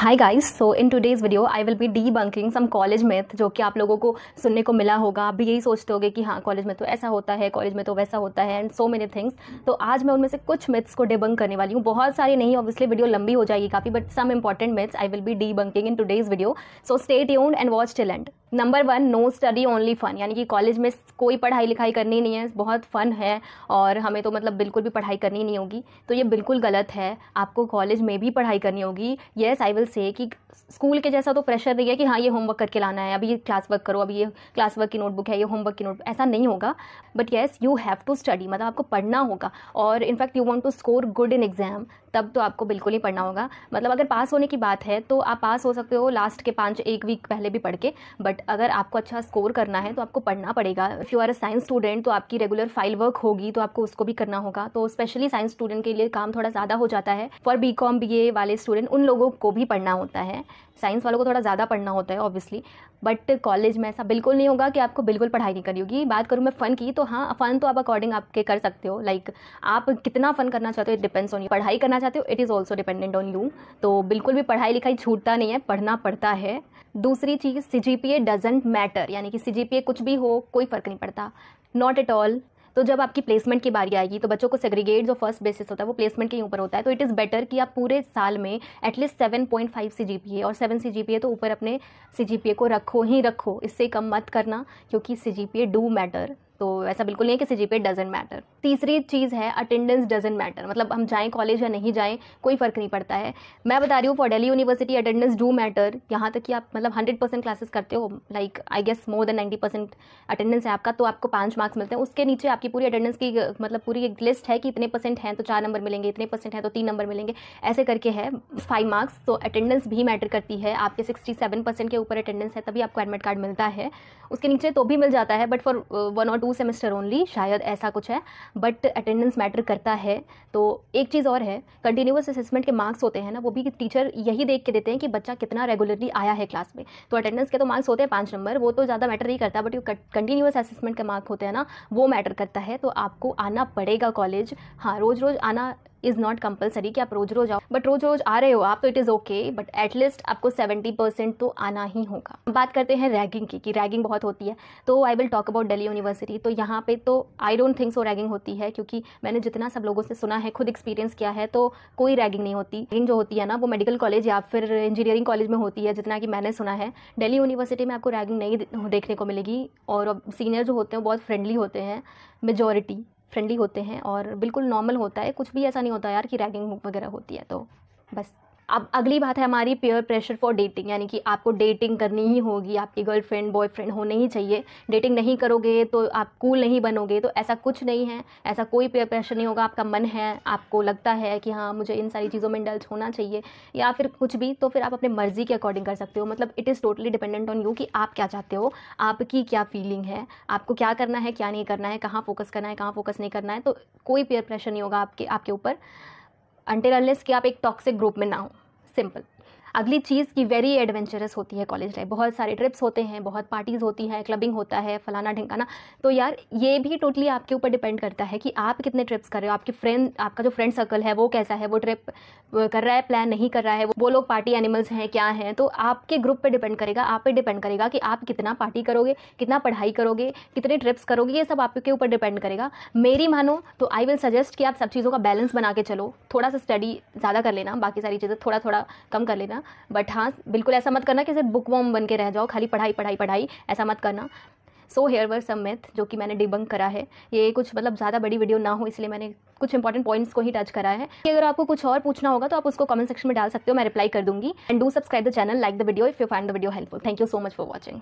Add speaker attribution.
Speaker 1: hi guys so in today's video I will be debunking some college myth जो कि आप लोगों को सुनने को मिला होगा आप भी यही सोचते होगे कि हाँ कॉलेज में तो ऐसा होता है कॉलेज में तो वैसा होता है एंड सो मेनी थिंग्स तो आज मैं उनमें से कुछ मिथ्स को डिबंक करने वाली हूँ बहुत सारी नहीं ऑब्वियसली वीडियो लंबी हो जाएगी काफ़ी but some important myths I will be debunking in today's video so stay tuned and watch till end number one no study only fun यानी कि कॉलेज में कोई पढ़ाई लिखाई करनी नहीं है बहुत फ़न है और हमें तो मतलब बिल्कुल भी पढ़ाई करनी नहीं होगी तो ये बिल्कुल गलत है आपको कॉलेज में भी पढ़ाई करनी होगी येस आई विल से कि स्कूल के जैसा तो प्रेशर नहीं है कि हाँ ये होमवर्क करके लाना है अभी ये क्लास वर्क करो अभी ये क्लास वर्क की नोटबुक है ये होमवर्क की नोटबुक ऐसा नहीं होगा but yes you have to study मतलब आपको पढ़ना होगा और in fact you want to score good in exam तब तो आपको बिल्कुल ही पढ़ना होगा मतलब अगर पास होने की बात है तो आप पास हो सकते हो लास्ट के पाँच एक वीक पहले भी पढ़ के बट बट अगर आपको अच्छा स्कोर करना है तो आपको पढ़ना पड़ेगा if you are a science student तो आपकी रेगुलर फाइल वर्क होगी तो आपको उसको भी करना होगा तो स्पेशली साइंस स्टूडेंट के लिए काम थोड़ा ज़्यादा हो जाता है for B com B A वाले स्टूडेंट उन लोगों को भी पढ़ना होता है साइंस वालों को थोड़ा ज़्यादा पढ़ना होता है ऑब्वियसली बट कॉलेज में ऐसा बिल्कुल नहीं होगा कि आपको बिल्कुल पढ़ाई नहीं करनी होगी बात करूँ मैं फ़न की तो हाँ फ़न तो आप अकॉर्डिंग आपके कर सकते हो लाइक like, आप कितना फ़न करना चाहते हो इट डिपेंड्स ऑन यू पढ़ाई करना चाहते हो it is also dependent on you तो बिल्कुल भी पढ़ाई लिखाई छूटता नहीं है पढ़ना पड़ता है दूसरी चीज़ C G P A doesn't matter यानी कि सी जी पी ए कुछ भी हो कोई फ़र्क नहीं पड़ता नॉट एट ऑल तो जब आपकी प्लेसमेंट की बारी आएगी तो बच्चों को सेग्रीगेट जो फर्स्ट बेसिस होता है वो प्लेसमेंट के ही ऊपर होता है तो इट इज़ बेटर कि आप पूरे साल में at least seven point five C G P A और सेवन सी जी पी ए तो ऊपर अपने सी जी पी ए को रखो ही रखो इससे कम मत करना क्योंकि C G P A do matter तो ऐसा बिल्कुल नहीं है कि सी जी डजेंट मैटर तीसरी चीज़ है अटेंडेंस डजेंट मैटर मतलब हम जाएँ कॉलेज या नहीं जाएँ कोई फ़र्क नहीं पड़ता है मैं बता रही हूँ for Delhi university attendance do matter यहाँ तक कि आप मतलब हंड्रेड परसेंट क्लासेस करते हो like I guess more than ninety percent attendance है आपका तो आपको पाँच मार्क्स मिलते हैं उसके नीचे आपकी पूरी अटेंडेंस की मतलब पूरी एक लिस्ट है कि इतने परसेंट हैं तो चार नंबर मिलेंगे इतने परसेंट हैं तो तीन नंबर मिलेंगे ऐसे करके है फाइव मार्क्स तो अटेंडेंस भी मैटर करती है आपके सिक्सटी सेवन परसेंट के ऊपर अटेंडेंस है तभी आपको एडमिट कार्ड मिलता है उसके नीचे तो भी मिल जाता है बट फॉर वन और टू टू सेमेस्टर ओनली शायद ऐसा कुछ है बट अटेंडेंस मैटर करता है तो एक चीज़ और है कंटिन्यूस असेसमेंट के मार्क्स होते हैं ना वो भी टीचर यही देख के देते हैं कि बच्चा कितना रेगुलरली आया है क्लास में तो अटेंडेंस के तो मार्क्स होते हैं पाँच नंबर वो तो ज़्यादा मैटर नहीं करता बट जो कंटिन्यूस असेसमेंट के मार्क होते हैं ना वो मैटर करता है तो आपको आना पड़ेगा कॉलेज हाँ रोज़ रोज़ आना इज़ नॉट कंपलसरी कि आप रोज रोज आओ बट रोज रोज आ रहे हो आप तो it is okay but at least आपको सेवेंटी परसेंट तो आना ही होगा बात करते हैं रैगिंग की कि रैगिंग बहुत होती है तो I will talk about Delhi university तो यहाँ पे तो I don't think so ragging होती है क्योंकि मैंने जितना सब लोगों से सुना है खुद एक्सपीरियंस किया है तो कोई रैगिंग नहीं होती रैगिंग जो होती है ना वो मेडिकल कॉलेज या फिर इंजीनियरिंग कॉलेज में होती है जितना कि मैंने सुना है डेली यूनिवर्सिटी में आपको रैगिंग नहीं देखने को मिलेगी और सीनियर जो होते हैं बहुत फ्रेंडली होते हैं मेजोरिटी फ्रेंडली होते हैं और बिल्कुल नॉर्मल होता है कुछ भी ऐसा नहीं होता यार कि रैगिंग वगैरह होती है तो बस अब अगली बात है हमारी पेयर प्रेशर फॉर डेटिंग यानी कि आपको डेटिंग करनी ही होगी आपकी गर्लफ्रेंड बॉयफ्रेंड होने ही चाहिए डेटिंग नहीं करोगे तो आप कूल नहीं बनोगे तो ऐसा कुछ नहीं है ऐसा कोई पेयर प्रेशर नहीं होगा आपका मन है आपको लगता है कि हाँ मुझे इन सारी चीज़ों में इंडल्स होना चाहिए या फिर कुछ भी तो फिर आप अपने मर्ज़ी के अकॉर्डिंग कर सकते हो मतलब it is totally dependent on you कि आप क्या चाहते हो आपकी क्या फीलिंग है आपको क्या करना है क्या नहीं करना है कहाँ फोकस करना है कहाँ फोकस नहीं करना है तो कोई पेयर प्रेशर नहीं होगा आपके आपके ऊपर अंटिल अनलेस कि आप एक टॉक्सिक ग्रुप में ना हो सिंपल अगली चीज़ की वेरी एडवेंचरस होती है कॉलेज लाइफ बहुत सारे ट्रिप्स होते हैं बहुत पार्टीज़ होती है क्लबिंग होता है फलाना ढिकाना तो यार ये भी टोटली आपके ऊपर डिपेंड करता है कि आप कितने ट्रिप्स कर रहे हो आपके फ्रेंड आपका जो फ्रेंड सर्कल है वो कैसा है वो ट्रिप कर रहा है प्लान नहीं कर रहा है वो लोग पार्टी एनिमल्स हैं क्या हैं तो आपके ग्रुप पर डिपेंड करेगा आप पर डिपेंड करेगा कि आप कितना पार्टी करोगे कितना पढ़ाई करोगे कितने ट्रिप्स करोगे ये सब आपके ऊपर डिपेंड करेगा मेरी मानो तो आई विल सजेस्ट कि आप सब चीज़ों का बैलेंस बना के चलो थोड़ा सा स्टडी ज़्यादा कर लेना बाकी सारी चीज़ें थोड़ा थोड़ा कम कर लेना करना बट हाँ बिल्कुल ऐसा मत करना कि सिर्फ बुक वॉम बन के रह जाओ खाली पढ़ाई पढ़ाई पढ़ाई ऐसा मत करना so here were some myth जो कि मैंने डिबंक करा है ये कुछ मतलब ज़्यादा बड़ी वीडियो ना हो इसलिए मैंने कुछ इंपॉर्टेंट पॉइंट्स को ही टच करा है कि अगर आपको कुछ और पूछना होगा तो आप उसको कमेंट सेक्शन में डाल सकते हो मैं रिप्लाई कर दूंगी and do subscribe the channel like the video if you find the video helpful thank you so much for watching